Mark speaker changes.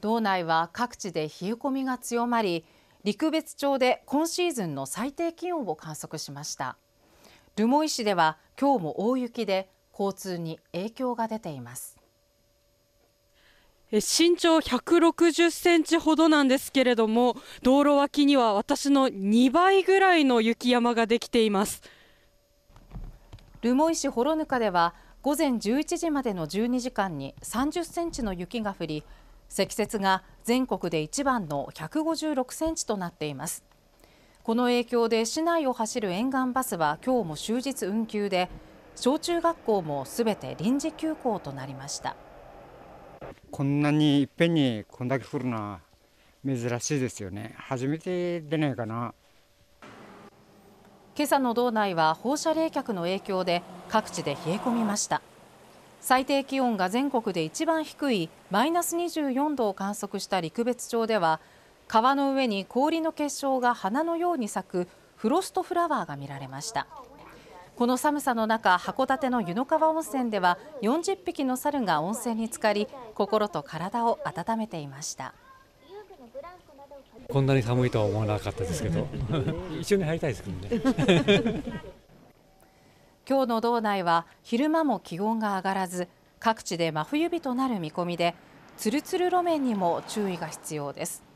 Speaker 1: 道内は各地で冷え込みが強まり陸別町で今シーズンの最低気温を観測しました留萌市では今日も大雪で交通に影響が出ています身長160センチほどなんですけれども道路脇には私の2倍ぐらいの雪山ができています留萌市幌ぬかでは午前11時までの12時間に30センチの雪が降り積雪が全国で一番の156センチとなっていますこの影響で市内を走る沿岸バスは今日も終日運休で小中学校もすべて臨時休校となりましたこんなにいっぺんにこんだけ降るな珍しいですよね初めて出ないかな今朝の道内は放射冷却の影響で各地で冷え込みました最低気温が全国で一番低いマイナス24度を観測した陸別町では川の上に氷の結晶が花のように咲くフロストフラワーが見られましたこの寒さの中函館の湯の川温泉では40匹の猿が温泉に浸かり心と体を温めていましたこんなに寒いとは思わなかったですけど 一緒に入りたいですけどね今日の道内は昼間も気温が上がらず各地で真冬日となる見込みでつるつる路面にも注意が必要です